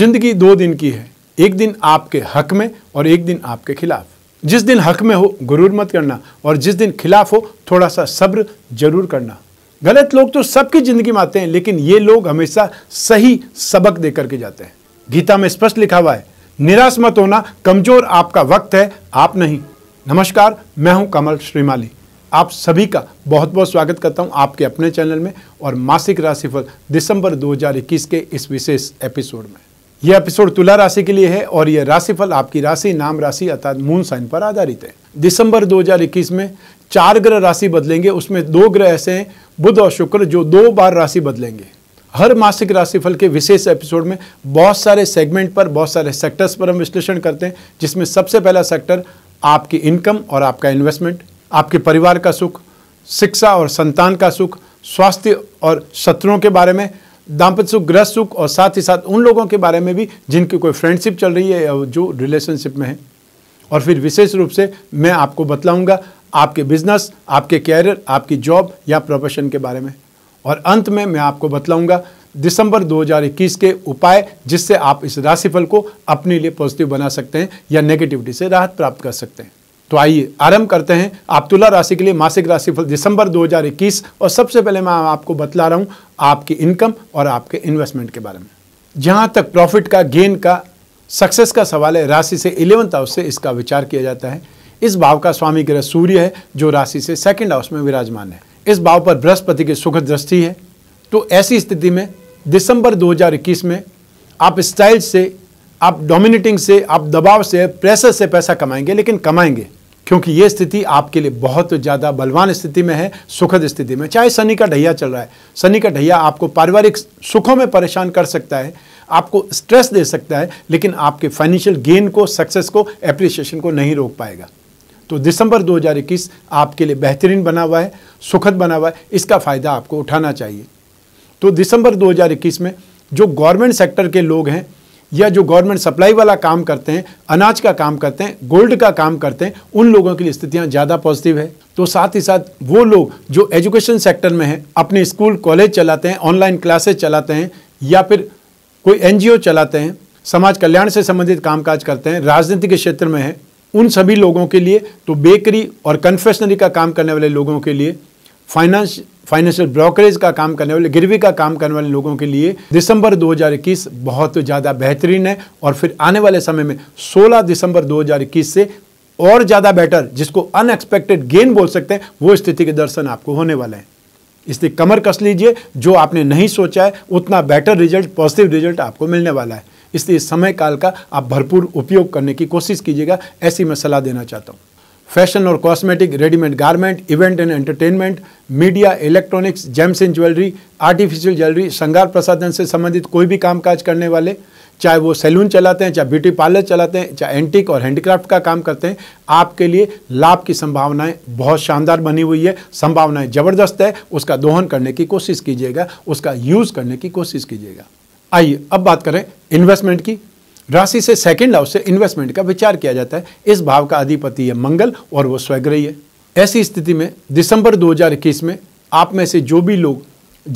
जिंदगी दो दिन की है एक दिन आपके हक में और एक दिन आपके खिलाफ जिस दिन हक में हो गुरूर मत करना और जिस दिन खिलाफ हो थोड़ा सा सब्र जरूर करना गलत लोग तो सबकी जिंदगी में आते हैं लेकिन ये लोग हमेशा सही सबक दे करके जाते हैं गीता में स्पष्ट लिखा हुआ है निराश मत होना कमजोर आपका वक्त है आप नहीं नमस्कार मैं हूं कमल श्रीमाली आप सभी का बहुत बहुत स्वागत करता हूं आपके अपने चैनल में और मासिक राशिफल दिसंबर 2021 के इस विशेष एपिसोड में यह एपिसोड तुला राशि के लिए है और यह राशिफल आपकी राशि नाम राशि अर्थात मून साइन पर आधारित है दिसंबर 2021 में चार ग्रह राशि बदलेंगे उसमें दो ग्रह ऐसे हैं बुध और शुक्र जो दो बार राशि बदलेंगे हर मासिक राशिफल के विशेष एपिसोड में बहुत सारे सेगमेंट पर बहुत सारे सेक्टर्स पर हम विश्लेषण करते हैं जिसमें सबसे पहला सेक्टर आपकी इनकम और आपका इन्वेस्टमेंट आपके परिवार का सुख शिक्षा और संतान का सुख स्वास्थ्य और शत्रुओं के बारे में दाम्पत्य सुख गृह सुख और साथ ही साथ उन लोगों के बारे में भी जिनकी कोई फ्रेंडशिप चल रही है या जो रिलेशनशिप में है और फिर विशेष रूप से मैं आपको बतलाऊंगा आपके बिजनेस आपके कैरियर आपकी जॉब या प्रोफेशन के बारे में और अंत में मैं आपको बतलाऊंगा दिसंबर 2021 के उपाय जिससे आप इस राशिफल को अपने लिए पॉजिटिव बना सकते हैं या नेगेटिविटी से राहत प्राप्त कर सकते हैं तो आइए आरंभ करते हैं आप तुला राशि के लिए मासिक राशिफल दिसंबर 2021 और सबसे पहले मैं आपको बतला रहा हूं आपकी इनकम और आपके इन्वेस्टमेंट के बारे में जहां तक प्रॉफिट का गेन का सक्सेस का सवाल है राशि से इलेवंथ हाउस से इसका विचार किया जाता है इस भाव का स्वामी ग्रह सूर्य है जो राशि से सेकेंड हाउस में विराजमान है इस भाव पर बृहस्पति की सुखद दृष्टि है तो ऐसी स्थिति में दिसंबर 2021 में आप स्टाइल से आप डोमिनेटिंग से आप दबाव से प्रेशर से पैसा कमाएंगे लेकिन कमाएंगे क्योंकि ये स्थिति आपके लिए बहुत ज़्यादा बलवान स्थिति में है सुखद स्थिति में चाहे शनि का ढैया चल रहा है शनि का ढैया आपको पारिवारिक सुखों में परेशान कर सकता है आपको स्ट्रेस दे सकता है लेकिन आपके फाइनेंशियल गेन को सक्सेस को एप्रिसिएशन को नहीं रोक पाएगा तो दिसंबर 2021 आपके लिए बेहतरीन बना हुआ है सुखद बना हुआ है इसका फ़ायदा आपको उठाना चाहिए तो दिसंबर दो में जो गवर्नमेंट सेक्टर के लोग हैं या जो गवर्नमेंट सप्लाई वाला काम करते हैं अनाज का काम करते हैं गोल्ड का काम करते हैं उन लोगों के लिए स्थितियाँ ज़्यादा पॉजिटिव है तो साथ ही साथ वो लोग जो एजुकेशन सेक्टर में हैं अपने स्कूल कॉलेज चलाते हैं ऑनलाइन क्लासेज चलाते हैं या फिर कोई एन चलाते हैं समाज कल्याण से संबंधित कामकाज करते हैं राजनीति के क्षेत्र में हैं उन सभी लोगों के लिए तो बेकरी और कन्फेशनरी का काम करने वाले लोगों के लिए फाइनेंस फाइनेंशियल ब्रोकरेज का काम करने वाले गिरवी का काम करने वाले लोगों के लिए दिसंबर 2021 बहुत ज़्यादा बेहतरीन है और फिर आने वाले समय में 16 दिसंबर 2021 से और ज़्यादा बेटर जिसको अनएक्सपेक्टेड गेन बोल सकते हैं वो स्थिति के दर्शन आपको होने वाले हैं इसलिए कमर कस लीजिए जो आपने नहीं सोचा है उतना बेटर रिजल्ट पॉजिटिव रिजल्ट आपको मिलने वाला है इसलिए समय काल का आप भरपूर उपयोग करने की कोशिश कीजिएगा ऐसी मैं सलाह देना चाहता हूँ फैशन और cosmetic readymade garment event and entertainment media electronics gems इन ज्वेलरी आर्टिफिशियल ज्वेलरी श्रृंगार प्रसाधन से संबंधित कोई भी कामकाज करने वाले चाहे वो सैलून चलाते हैं चाहे ब्यूटी पार्लर चलाते हैं चाहे एंटिक और हैंडीक्राफ्ट का काम करते हैं आपके लिए लाभ की संभावनाएं बहुत शानदार बनी हुई है संभावनाएं ज़बरदस्त है उसका दोहन करने की कोशिश कीजिएगा उसका यूज़ करने की कोशिश कीजिएगा आइए अब बात करें इन्वेस्टमेंट की राशि से सेकेंड हाउस से इन्वेस्टमेंट का विचार किया जाता है इस भाव का अधिपति है मंगल और वो स्वग्रही है ऐसी स्थिति में दिसंबर 2021 में आप में से जो भी लोग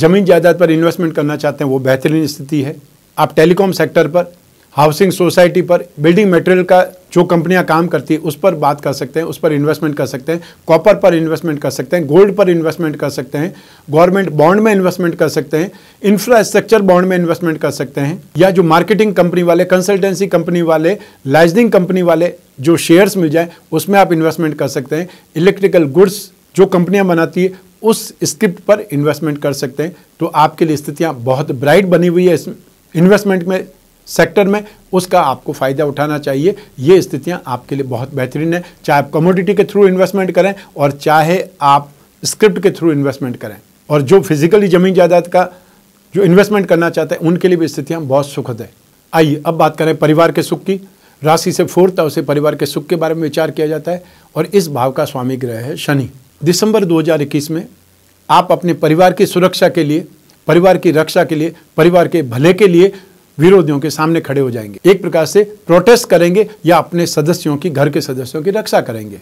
जमीन जायदाद पर इन्वेस्टमेंट करना चाहते हैं वो बेहतरीन स्थिति है आप टेलीकॉम सेक्टर पर हाउसिंग सोसाइटी पर बिल्डिंग मटेरियल का जो कंपनियां काम करती है उस पर बात कर सकते हैं उस पर इन्वेस्टमेंट कर सकते हैं कॉपर पर इन्वेस्टमेंट कर सकते हैं गोल्ड पर इन्वेस्टमेंट कर सकते हैं गवर्नमेंट बॉन्ड में इन्वेस्टमेंट कर सकते हैं इंफ्रास्ट्रक्चर बॉन्ड में इन्वेस्टमेंट कर सकते हैं या जो मार्केटिंग कंपनी वाले कंसल्टेंसी कंपनी वाले लाइजनिंग कंपनी वाले जो शेयर्स मिल जाए उसमें आप इन्वेस्टमेंट कर सकते हैं इलेक्ट्रिकल गुड्स जो कंपनियां बनाती है उस स्क्रिप्ट पर इन्वेस्टमेंट कर सकते हैं तो आपके लिए स्थितियां बहुत ब्राइट बनी हुई है इस इन्वेस्टमेंट में सेक्टर में उसका आपको फ़ायदा उठाना चाहिए ये स्थितियाँ आपके लिए बहुत बेहतरीन है चाहे आप कमोडिटी के थ्रू इन्वेस्टमेंट करें और चाहे आप स्क्रिप्ट के थ्रू इन्वेस्टमेंट करें और जो फिजिकली ज़मीन जायदाद का जो इन्वेस्टमेंट करना चाहते हैं उनके लिए भी स्थितियाँ बहुत सुखद है आइए अब बात करें परिवार के सुख की राशि से फोर्थ और से परिवार के सुख के बारे में विचार किया जाता है और इस भाव का स्वामी ग्रह है शनि दिसंबर 2021 में आप अपने परिवार की सुरक्षा के लिए परिवार की रक्षा के लिए परिवार के भले के लिए विरोधियों के सामने खड़े हो जाएंगे एक प्रकार से प्रोटेस्ट करेंगे या अपने सदस्यों की घर के सदस्यों की रक्षा करेंगे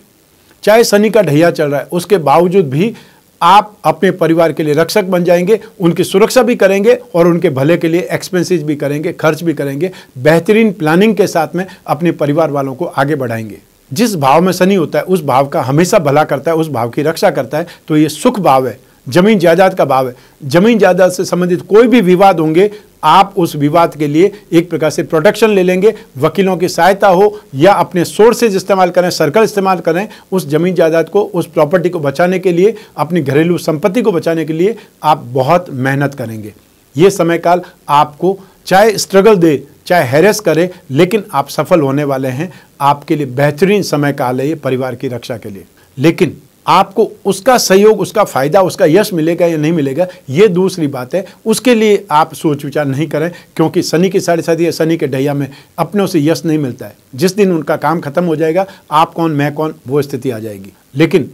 चाहे शनि का ढैया चल रहा है उसके बावजूद भी आप अपने परिवार के लिए रक्षक बन जाएंगे उनकी सुरक्षा भी करेंगे और उनके भले के लिए एक्सपेंसिस भी करेंगे खर्च भी करेंगे बेहतरीन प्लानिंग के साथ में अपने परिवार वालों को आगे बढ़ाएंगे जिस भाव में शनि होता है उस भाव का हमेशा भला करता है उस भाव की रक्षा करता है तो ये सुख भाव है जमीन जायदाद का भाव है जमीन जायदाद से संबंधित कोई भी विवाद होंगे आप उस विवाद के लिए एक प्रकार से प्रोटेक्शन ले लेंगे वकीलों की सहायता हो या अपने सोर्सेज इस्तेमाल करें सर्कल इस्तेमाल करें उस जमीन जायदाद को उस प्रॉपर्टी को बचाने के लिए अपनी घरेलू संपत्ति को बचाने के लिए आप बहुत मेहनत करेंगे ये समयकाल आपको चाहे स्ट्रगल दे चाहे हैरेस करे लेकिन आप सफल होने वाले हैं आपके लिए बेहतरीन समय काल है ये परिवार की रक्षा के लिए लेकिन आपको उसका सहयोग उसका फ़ायदा उसका यश मिलेगा या नहीं मिलेगा ये दूसरी बात है उसके लिए आप सोच विचार नहीं करें क्योंकि शनि की साढ़े साथी या शनि के ढैया में अपनों से यश नहीं मिलता है जिस दिन उनका काम खत्म हो जाएगा आप कौन मैं कौन वो स्थिति आ जाएगी लेकिन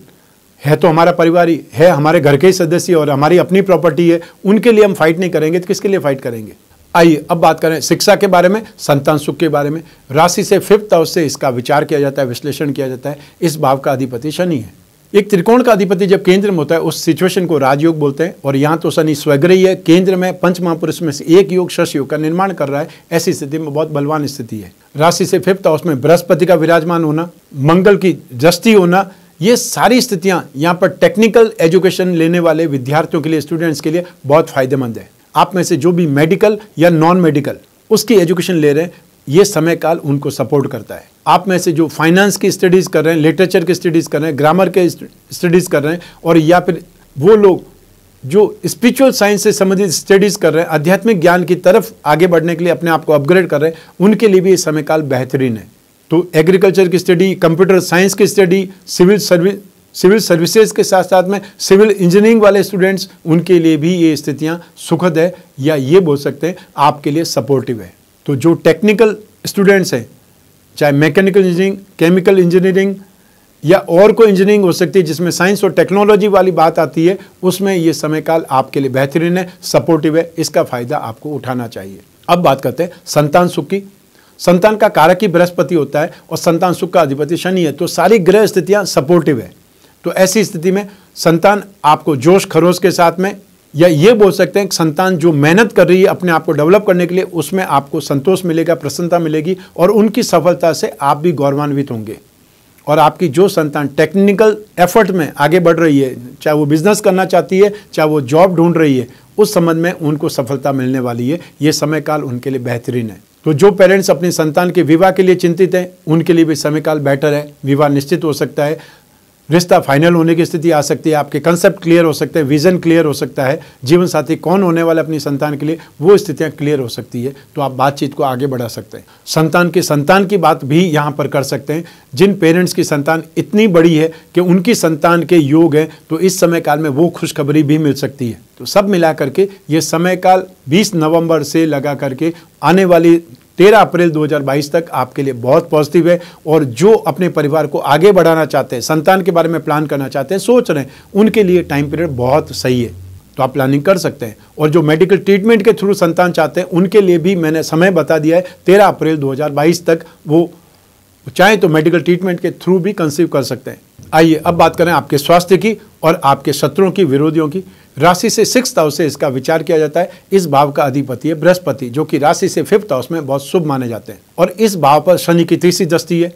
है तो हमारा परिवार ही है हमारे घर के ही सदस्य और हमारी अपनी प्रॉपर्टी है उनके लिए हम फाइट नहीं करेंगे तो किसके लिए फाइट करेंगे आइए अब बात करें शिक्षा के बारे में संतान सुख के बारे में राशि से फिफ्थ हाउस से इसका विचार किया जाता है विश्लेषण किया जाता है इस भाव का अधिपति शनि है एक त्रिकोण का अधिपति जब केंद्र में होता है उस सिचुएशन को राजयोग बोलते हैं और यहाँ तो शनि स्वग्रही है केंद्र में पंच महापुरुष में से एक योग शश योग का निर्माण कर रहा है ऐसी स्थिति में बहुत बलवान स्थिति है राशि से फिफ्थ हाउस में बृहस्पति का विराजमान होना मंगल की जस्ती होना ये सारी स्थितियाँ यहाँ पर टेक्निकल एजुकेशन लेने वाले विद्यार्थियों के लिए स्टूडेंट्स के लिए बहुत फायदेमंद है आप में से जो भी मेडिकल या नॉन मेडिकल उसकी एजुकेशन ले रहे हैं ये समय काल उनको सपोर्ट करता है आप में से जो फाइनेंस की स्टडीज़ कर रहे हैं लिटरेचर की स्टडीज़ कर रहे हैं ग्रामर के स्टडीज़ कर रहे हैं और या फिर वो लोग जो स्पिरिचुअल साइंस से संबंधित स्टडीज़ कर रहे हैं आध्यात्मिक ज्ञान की तरफ आगे बढ़ने के लिए अपने आप को अपग्रेड कर रहे हैं उनके लिए भी ये समय काल बेहतरीन है तो एग्रीकल्चर की स्टडी कंप्यूटर साइंस की study civil service civil services के साथ साथ में सिविल इंजीनियरिंग वाले स्टूडेंट्स उनके लिए भी ये स्थितियाँ सुखद है या ये बोल सकते हैं आपके लिए सपोर्टिव है तो जो टेक्निकल स्टूडेंट्स हैं चाहे मैकेनिकल इंजीनियरिंग केमिकल इंजीनियरिंग या और कोई इंजीनियरिंग हो सकती है जिसमें साइंस और टेक्नोलॉजी वाली बात आती है उसमें ये समय काल आपके लिए बेहतरीन है सपोर्टिव है इसका फ़ायदा आपको उठाना चाहिए अब बात करते हैं संतान सुख की संतान का कारक ही बृहस्पति होता है और संतान सुख का अधिपति शनि है तो सारी ग्रह स्थितियाँ सपोर्टिव है तो ऐसी स्थिति में संतान आपको जोश खरोश के साथ में या ये बोल सकते हैं कि संतान जो मेहनत कर रही है अपने आप को डेवलप करने के लिए उसमें आपको संतोष मिलेगा प्रसन्नता मिलेगी और उनकी सफलता से आप भी गौरवान्वित होंगे और आपकी जो संतान टेक्निकल एफर्ट में आगे बढ़ रही है चाहे वो बिजनेस करना चाहती है चाहे वो जॉब ढूंढ रही है उस संबंध में उनको सफलता मिलने वाली है ये समय काल उनके लिए बेहतरीन है तो जो पेरेंट्स अपनी संतान के विवाह के लिए चिंतित हैं उनके लिए भी समय काल बेटर है विवाह निश्चित हो सकता है रिश्ता फाइनल होने की स्थिति आ सकती है आपके कंसेप्ट क्लियर हो सकते हैं विजन क्लियर हो सकता है जीवन साथी कौन होने वाला अपनी संतान के लिए वो स्थितियाँ क्लियर हो सकती है तो आप बातचीत को आगे बढ़ा सकते हैं संतान की संतान की बात भी यहाँ पर कर सकते हैं जिन पेरेंट्स की संतान इतनी बड़ी है कि उनकी संतान के योग हैं तो इस समय काल में वो खुशखबरी भी मिल सकती है तो सब मिला करके ये समय काल बीस नवंबर से लगा करके आने वाली 13 अप्रैल 2022 तक आपके लिए बहुत पॉजिटिव है और जो अपने परिवार को आगे बढ़ाना चाहते हैं संतान के बारे में प्लान करना चाहते हैं सोच रहे हैं उनके लिए टाइम पीरियड बहुत सही है तो आप प्लानिंग कर सकते हैं और जो मेडिकल ट्रीटमेंट के थ्रू संतान चाहते हैं उनके लिए भी मैंने समय बता दिया है तेरह अप्रैल दो तक वो चाहे तो मेडिकल ट्रीटमेंट के थ्रू भी कंसीव कर सकते हैं आइए अब बात करें आपके स्वास्थ्य की और आपके शत्रुओं की विरोधियों की राशि से सिक्स हाउस से इसका विचार किया जाता है इस भाव का अधिपति है बृहस्पति जो कि राशि से फिफ्थ हाउस में बहुत शुभ माने जाते हैं और इस भाव पर शनि की तीसरी दस्ती है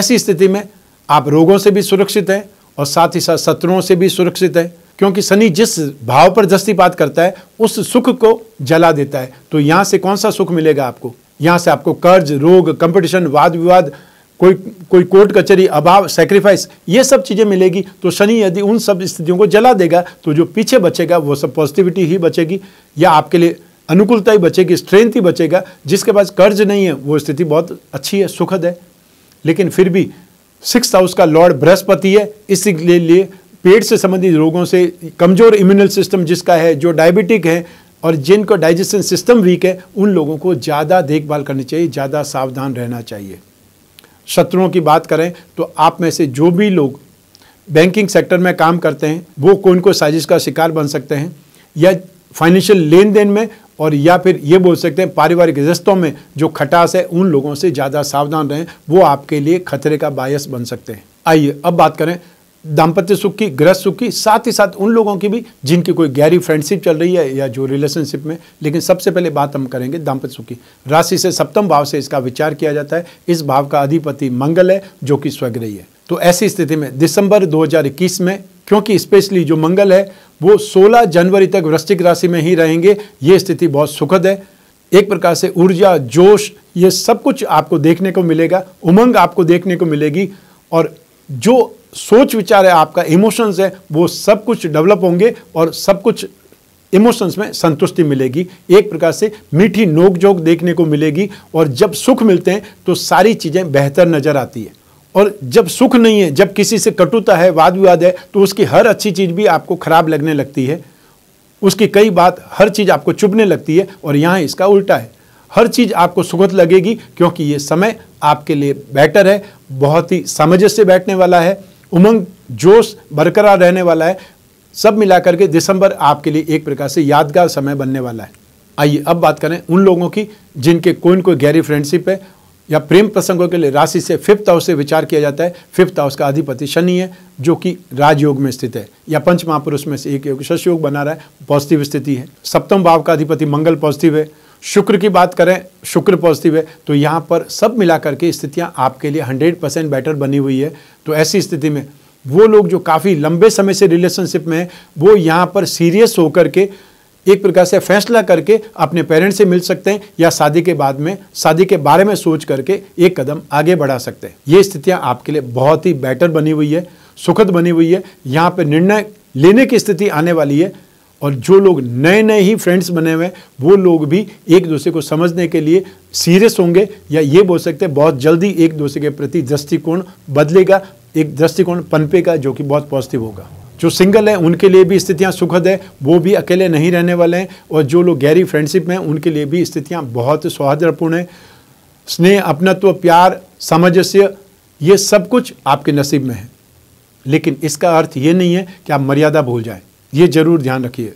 ऐसी स्थिति में आप रोगों से भी सुरक्षित हैं और साथ ही साथ शत्रुओं से भी सुरक्षित है क्योंकि शनि जिस भाव पर दृष्टिपात करता है उस सुख को जला देता है तो यहाँ से कौन सा सुख मिलेगा आपको यहाँ से आपको कर्ज रोग कंपटीशन वाद विवाद कोई कोई कोर्ट कचहरी अभाव सेक्रीफाइस ये सब चीज़ें मिलेगी तो शनि यदि उन सब स्थितियों को जला देगा तो जो पीछे बचेगा वो सब पॉजिटिविटी ही बचेगी या आपके लिए अनुकूलता ही बचेगी स्ट्रेंथ ही बचेगा जिसके पास कर्ज नहीं है वो स्थिति बहुत अच्छी है सुखद है लेकिन फिर भी सिक्स हाउस का लॉर्ड बृहस्पति है इसके लिए पेट से संबंधित रोगों से कमज़ोर इम्यूनल सिस्टम जिसका है जो डायबिटिक है और जिनको डाइजेशन सिस्टम वीक है उन लोगों को ज़्यादा देखभाल करनी चाहिए ज़्यादा सावधान रहना चाहिए शत्रुओं की बात करें तो आप में से जो भी लोग बैंकिंग सेक्टर में काम करते हैं वो कोई को साजिश का शिकार बन सकते हैं या फाइनेंशियल लेन देन में और या फिर ये बोल सकते हैं पारिवारिक रिश्तों में जो खटास है उन लोगों से ज़्यादा सावधान रहें वो आपके लिए खतरे का बायस बन सकते हैं आइए अब बात करें दाम्पत्य सुख की गृह सुख की साथ ही साथ उन लोगों की भी जिनकी कोई गहरी फ्रेंडशिप चल रही है या जो रिलेशनशिप में लेकिन सबसे पहले बात हम करेंगे दाम्पत्य सुख की राशि से सप्तम भाव से इसका विचार किया जाता है इस भाव का अधिपति मंगल है जो कि स्वग्रही है तो ऐसी स्थिति में दिसंबर 2021 में क्योंकि स्पेशली जो मंगल है वो 16 जनवरी तक वृश्चिक राशि में ही रहेंगे ये स्थिति बहुत सुखद है एक प्रकार से ऊर्जा जोश ये सब कुछ आपको देखने को मिलेगा उमंग आपको देखने को मिलेगी और जो सोच विचार है आपका इमोशंस है वो सब कुछ डेवलप होंगे और सब कुछ इमोशंस में संतुष्टि मिलेगी एक प्रकार से मीठी नोक जोक देखने को मिलेगी और जब सुख मिलते हैं तो सारी चीज़ें बेहतर नज़र आती है और जब सुख नहीं है जब किसी से कटुता है वाद विवाद है तो उसकी हर अच्छी चीज़ भी आपको खराब लगने लगती है उसकी कई बात हर चीज़ आपको चुभने लगती है और यहाँ इसका उल्टा है हर चीज़ आपको सुखद लगेगी क्योंकि ये समय आपके लिए बेटर है बहुत ही समझ से बैठने वाला है उमंग जोश बरकरार रहने वाला है सब मिलाकर के दिसंबर आपके लिए एक प्रकार से यादगार समय बनने वाला है आइए अब बात करें उन लोगों की जिनके कोई न कोई गहरी फ्रेंडशिप है या प्रेम प्रसंगों के लिए राशि से फिफ्थ हाउस से विचार किया जाता है फिफ्थ हाउस का अधिपति शनि है जो कि राजयोग में स्थित है या पंच महापुरुष में से एक योग शश योग बना रहा है पॉजिटिव स्थिति है सप्तम भाव का अधिपति मंगल पॉजिटिव है शुक्र की बात करें शुक्र पॉजिटिव है तो यहाँ पर सब मिला करके स्थितियाँ आपके लिए हंड्रेड परसेंट बेटर बनी हुई है तो ऐसी स्थिति में वो लोग जो काफ़ी लंबे समय से रिलेशनशिप में हैं वो यहाँ पर सीरियस होकर के एक प्रकार से फैसला करके अपने पेरेंट्स से मिल सकते हैं या शादी के बाद में शादी के बारे में सोच करके एक कदम आगे बढ़ा सकते हैं ये स्थितियाँ आपके लिए बहुत ही बेटर बनी हुई है सुखद बनी हुई है यहाँ पर निर्णय लेने की स्थिति आने वाली है और जो लोग नए नए ही फ्रेंड्स बने हुए हैं वो लोग भी एक दूसरे को समझने के लिए सीरियस होंगे या ये बोल सकते हैं बहुत जल्दी एक दूसरे के प्रति दृष्टिकोण बदलेगा एक दृष्टिकोण पनपेगा जो कि बहुत पॉजिटिव होगा जो सिंगल है उनके लिए भी स्थितियाँ सुखद है वो भी अकेले नहीं रहने वाले हैं और जो लोग गहरी फ्रेंडशिप में उनके लिए भी स्थितियाँ बहुत सौहार्दपूर्ण है स्नेह अपनत्व प्यार सामंजस्य ये सब कुछ आपके नसीब में है लेकिन इसका अर्थ ये नहीं है कि आप मर्यादा भूल जाएं ये जरूर ध्यान रखिए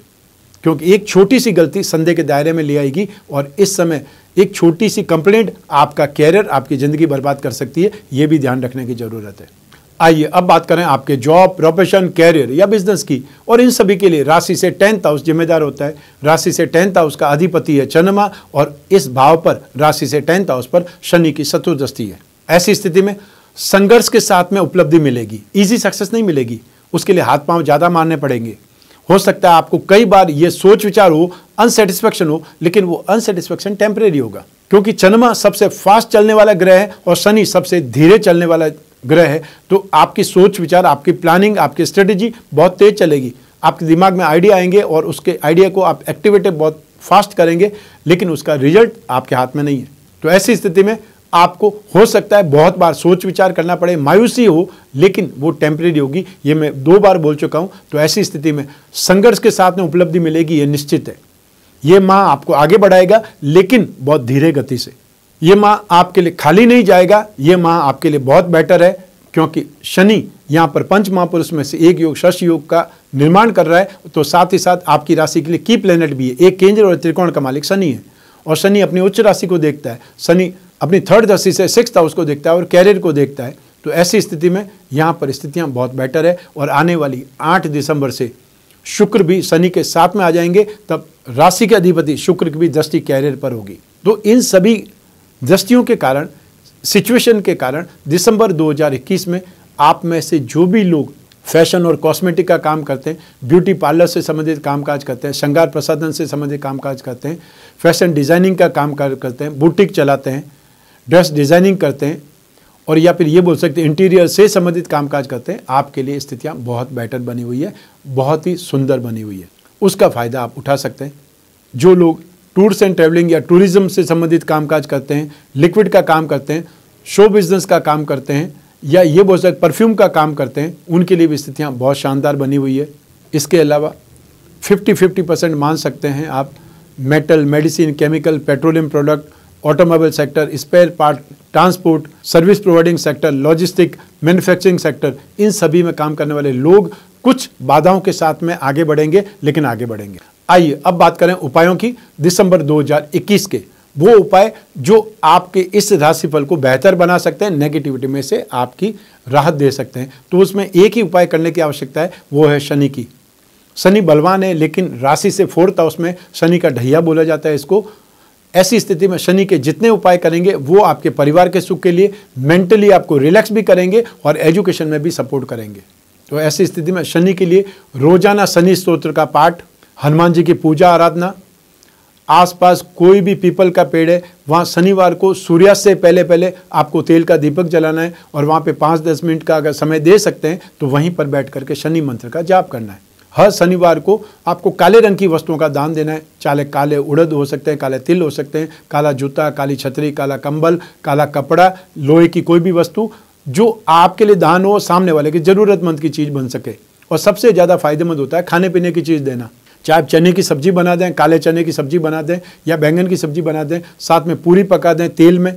क्योंकि एक छोटी सी गलती संदेह के दायरे में ले आएगी और इस समय एक छोटी सी कंप्लेंट आपका कैरियर आपकी ज़िंदगी बर्बाद कर सकती है ये भी ध्यान रखने की ज़रूरत है आइए अब बात करें आपके जॉब प्रोफेशन कैरियर या बिजनेस की और इन सभी के लिए राशि से टेंथ हाउस जिम्मेदार होता है राशि से टेंथ हाउस का अधिपति है चंद्रमा और इस भाव पर राशि से टेंथ हाउस पर शनि की शत्रुदस्ती है ऐसी स्थिति में संघर्ष के साथ में उपलब्धि मिलेगी ईजी सक्सेस नहीं मिलेगी उसके लिए हाथ पांव ज़्यादा मारने पड़ेंगे हो सकता है आपको कई बार ये सोच विचार हो अनसेटिस्फेक्शन हो लेकिन वो अनसेटिस्फेक्शन टेम्परेरी होगा क्योंकि चंद्रमा सबसे फास्ट चलने वाला ग्रह है और शनि सबसे धीरे चलने वाला ग्रह है तो आपकी सोच विचार आपकी प्लानिंग आपकी स्ट्रेटेजी बहुत तेज चलेगी आपके दिमाग में आइडिया आएंगे और उसके आइडिया को आप एक्टिवेटेड बहुत फास्ट करेंगे लेकिन उसका रिजल्ट आपके हाथ में नहीं है तो ऐसी स्थिति में आपको हो सकता है बहुत बार सोच विचार करना पड़े मायूसी हो लेकिन वो टेम्परेरी होगी ये मैं दो बार बोल चुका हूँ तो ऐसी स्थिति में संघर्ष के साथ में उपलब्धि मिलेगी ये निश्चित है ये माँ आपको आगे बढ़ाएगा लेकिन बहुत धीरे गति से ये माँ आपके लिए खाली नहीं जाएगा ये माँ आपके लिए बहुत बेटर है क्योंकि शनि यहाँ पर पंच महापुरुष में से एक योग शश योग का निर्माण कर रहा है तो साथ ही साथ आपकी राशि के लिए की प्लेनेट भी है एक केंद्र और त्रिकोण का मालिक शनि है और शनि अपनी उच्च राशि को देखता है शनि अपनी थर्ड दसी से सिक्स हाउस को देखता है और कैरियर को देखता है तो ऐसी स्थिति में यहाँ पर स्थितियाँ बहुत बेटर है और आने वाली आठ दिसंबर से शुक्र भी शनि के साथ में आ जाएंगे तब राशि के अधिपति शुक्र की भी दृष्टि कैरियर पर होगी तो इन सभी दृष्टियों के कारण सिचुएशन के कारण दिसंबर 2021 में आप में से जो भी लोग फैशन और कॉस्मेटिक का काम करते हैं ब्यूटी पार्लर से संबंधित कामकाज करते हैं श्रृंगार प्रसाधन से संबंधित कामकाज करते हैं फैशन डिजाइनिंग का काम करते हैं बुटीक चलाते हैं ड्रेस डिज़ाइनिंग करते हैं और या फिर ये बोल सकते हैं इंटीरियर से संबंधित कामकाज करते हैं आपके लिए स्थितियाँ बहुत बेटर बनी हुई है बहुत ही सुंदर बनी हुई है उसका फ़ायदा आप उठा सकते हैं जो लोग टूर्स एंड ट्रैवलिंग या टूरिज्म से संबंधित कामकाज करते हैं लिक्विड का काम करते हैं शो बिजनेस का काम करते हैं या ये बोल सकते परफ्यूम का काम करते हैं उनके लिए भी स्थितियाँ बहुत शानदार बनी हुई है इसके अलावा फिफ्टी फिफ्टी परसेंट मान सकते हैं आप metal medicine chemical petroleum product automobile sector spare part transport service providing sector logistic manufacturing sector इन सभी में काम करने वाले लोग कुछ बाधाओं के साथ में आगे बढ़ेंगे लेकिन आगे बढ़ेंगे आइए अब बात करें उपायों की दिसंबर 2021 के वो उपाय जो आपके इस राशिफल को बेहतर बना सकते हैं नेगेटिविटी में से आपकी राहत दे सकते हैं तो उसमें एक ही उपाय करने की आवश्यकता है वो है शनि की शनि बलवान है लेकिन राशि से फोर्थ हाउस में शनि का ढैया बोला जाता है इसको ऐसी स्थिति में शनि के जितने उपाय करेंगे वो आपके परिवार के सुख के लिए मेंटली आपको रिलैक्स भी करेंगे और एजुकेशन में भी सपोर्ट करेंगे तो ऐसी स्थिति में शनि के लिए रोजाना शनि स्त्रोत्र का पाठ हनुमान जी की पूजा आराधना आसपास कोई भी पीपल का पेड़ है वहाँ शनिवार को सूर्यास्त से पहले पहले आपको तेल का दीपक जलाना है और वहाँ पे पाँच दस मिनट का अगर समय दे सकते हैं तो वहीं पर बैठ करके शनि मंत्र का जाप करना है हर शनिवार को आपको काले रंग की वस्तुओं का दान देना है चाहे काले उड़द हो सकते हैं काले तिल हो सकते हैं काला जूता काली छतरी काला कंबल काला कपड़ा लोहे की कोई भी वस्तु जो आपके लिए दान हो सामने वाले की ज़रूरतमंद की चीज़ बन सके और सबसे ज़्यादा फायदेमंद होता है खाने पीने की चीज़ देना चाहे आप चने की सब्ज़ी बना दें काले चने की सब्ज़ी बना दें या बैंगन की सब्ज़ी बना दें साथ में पूरी पका दें तेल में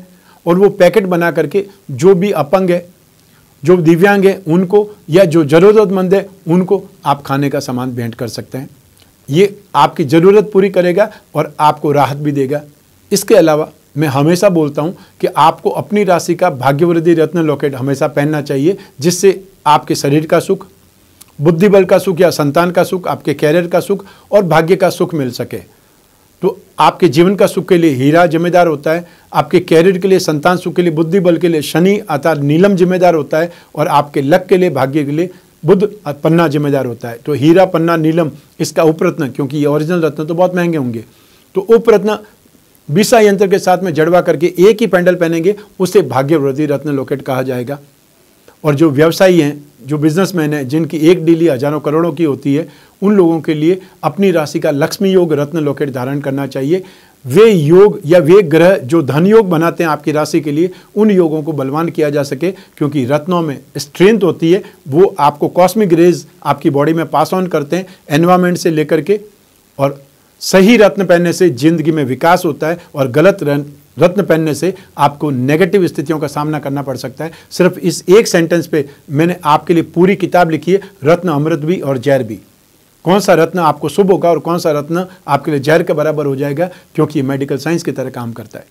और वो पैकेट बना करके जो भी अपंग है जो दिव्यांग है उनको या जो ज़रूरतमंद है उनको आप खाने का सामान भेंट कर सकते हैं ये आपकी ज़रूरत पूरी करेगा और आपको राहत भी देगा इसके अलावा मैं हमेशा बोलता हूँ कि आपको अपनी राशि का भाग्यवृद्धि रत्न लॉकेट हमेशा पहनना चाहिए जिससे आपके शरीर का सुख बुद्धिबल का सुख या संतान का सुख आपके कैरियर का सुख और भाग्य का सुख मिल सके तो आपके जीवन का सुख के लिए हीरा जिम्मेदार होता है आपके कैरियर के लिए संतान सुख के लिए बुद्धि बल के लिए शनि अर्थात नीलम जिम्मेदार होता है और आपके लक के लिए भाग्य के लिए बुद्ध पन्ना जिम्मेदार होता है तो हीरा पन्ना नीलम इसका उपरत्न क्योंकि ये ओरिजिनल रत्न तो बहुत महंगे होंगे तो उपरत्न बीसा यंत्र के साथ में जड़वा करके एक ही पैंडल पहनेंगे उसे भाग्यवृद्धि रत्न लोकेट कहा जाएगा और जो व्यवसायी हैं जो बिजनेसमैन हैं जिनकी एक डीली हजारों करोड़ों की होती है उन लोगों के लिए अपनी राशि का लक्ष्मी योग रत्न लोकेट धारण करना चाहिए वे योग या वे ग्रह जो धन योग बनाते हैं आपकी राशि के लिए उन योगों को बलवान किया जा सके क्योंकि रत्नों में स्ट्रेंथ होती है वो आपको कॉस्मिक रेज आपकी बॉडी में पास ऑन करते हैं एनवायरमेंट से लेकर के और सही रत्न पहनने से जिंदगी में विकास होता है और गलत रत्न पहनने से आपको नेगेटिव स्थितियों का सामना करना पड़ सकता है सिर्फ इस एक सेंटेंस पे मैंने आपके लिए पूरी किताब लिखी है रत्न अमृत भी और जैर भी कौन सा रत्न आपको शुभ होगा और कौन सा रत्न आपके लिए जहर के बराबर हो जाएगा क्योंकि मेडिकल साइंस की तरह काम करता है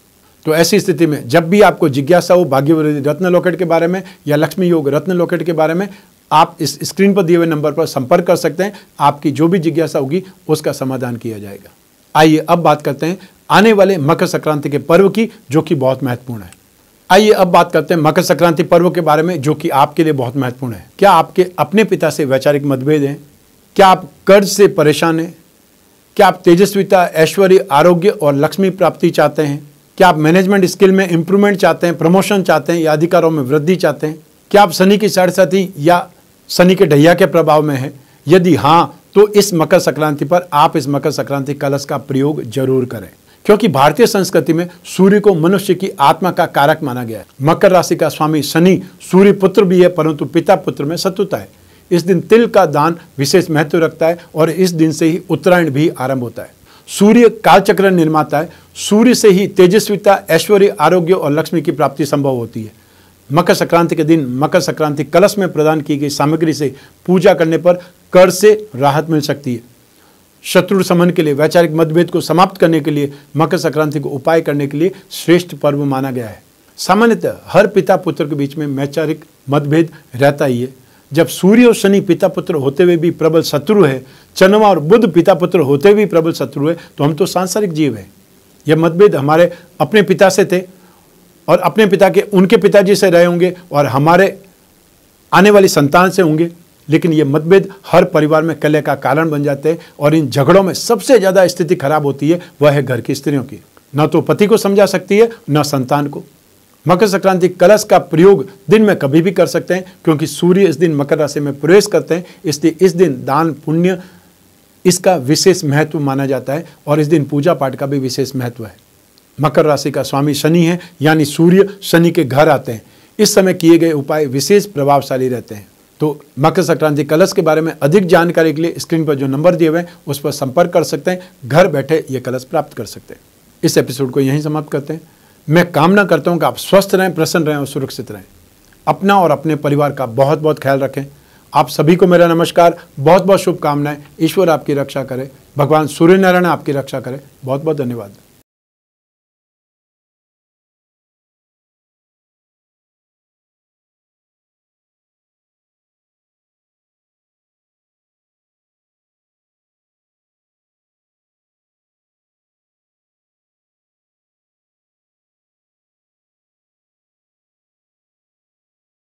तो ऐसी स्थिति में जब भी आपको जिज्ञासा हो भाग्यवृद्धि रत्न लॉकेट के बारे में या लक्ष्मी योग रत्न लॉकेट के बारे में आप इस स्क्रीन पर दिए हुए नंबर पर संपर्क कर सकते हैं आपकी जो भी जिज्ञासा होगी उसका समाधान किया जाएगा आइए अब बात करते हैं आने वाले मकर संक्रांति के पर्व की जो कि बहुत महत्वपूर्ण है आइए अब बात करते हैं मकर संक्रांति पर्व के बारे में जो कि आपके लिए बहुत महत्वपूर्ण है क्या आपके अपने पिता से वैचारिक मतभेद हैं क्या आप कर्ज से परेशान हैं क्या आप तेजस्विता ऐश्वर्य आरोग्य और लक्ष्मी प्राप्ति चाहते हैं क्या आप मैनेजमेंट स्किल में इंप्रूवमेंट चाहते हैं प्रमोशन चाहते हैं या अधिकारों में वृद्धि चाहते हैं क्या आप शनि की साढ़ेसाथी या शनि के ढैया के प्रभाव में हैं यदि हाँ तो इस मकर संक्रांति पर आप इस मकर संक्रांति कलश का प्रयोग जरूर करें क्योंकि भारतीय संस्कृति में सूर्य को मनुष्य की आत्मा का कारक माना गया है मकर राशि का स्वामी शनि सूर्य पुत्र भी है परंतु पिता पुत्र में शत्रुता है इस दिन तिल का दान विशेष महत्व रखता है और इस दिन से ही उत्तरायण भी आरंभ होता है सूर्य कालचक्र निर्माता है सूर्य से ही तेजस्विता ऐश्वर्य आरोग्य और लक्ष्मी की प्राप्ति संभव होती है मकर संक्रांति के दिन मकर संक्रांति कलश में प्रदान की गई सामग्री से पूजा करने पर कर से राहत मिल सकती है शत्रु समन के लिए वैचारिक मतभेद को समाप्त करने के लिए मकर संक्रांति को उपाय करने के लिए श्रेष्ठ पर्व माना गया है सामान्यतः हर पिता पुत्र के बीच में वैचारिक मतभेद रहता ही है जब सूर्य और शनि पिता पुत्र होते हुए भी प्रबल शत्रु है चन्मा और बुद्ध पिता पुत्र होते हुए भी प्रबल शत्रु है तो हम तो सांसारिक जीव हैं यह मतभेद हमारे अपने पिता से थे और अपने पिता के उनके पिताजी से रहे होंगे और हमारे आने वाली संतान से होंगे लेकिन ये मतभेद हर परिवार में कले का कारण बन जाते हैं और इन झगड़ों में सबसे ज़्यादा स्थिति खराब होती है वह है घर की स्त्रियों की न तो पति को समझा सकती है न संतान को मकर संक्रांति कलश का प्रयोग दिन में कभी भी कर सकते हैं क्योंकि सूर्य इस दिन मकर राशि में प्रवेश करते हैं इसलिए इस दिन दान पुण्य इसका विशेष महत्व माना जाता है और इस दिन पूजा पाठ का भी विशेष महत्व है मकर राशि का स्वामी शनि है यानी सूर्य शनि के घर आते हैं इस समय किए गए उपाय विशेष प्रभावशाली रहते हैं तो मकर संक्रांति कलश के बारे में अधिक जानकारी के लिए स्क्रीन पर जो नंबर दिए हुए हैं उस पर संपर्क कर सकते हैं घर बैठे ये कलश प्राप्त कर सकते हैं इस एपिसोड को यहीं समाप्त करते हैं मैं कामना करता हूँ कि आप स्वस्थ रहें प्रसन्न रहें और सुरक्षित रहें अपना और अपने परिवार का बहुत बहुत ख्याल रखें आप सभी को मेरा नमस्कार बहुत बहुत शुभकामनाएं ईश्वर आपकी रक्षा करें भगवान सूर्यनारायण आपकी रक्षा करें बहुत बहुत धन्यवाद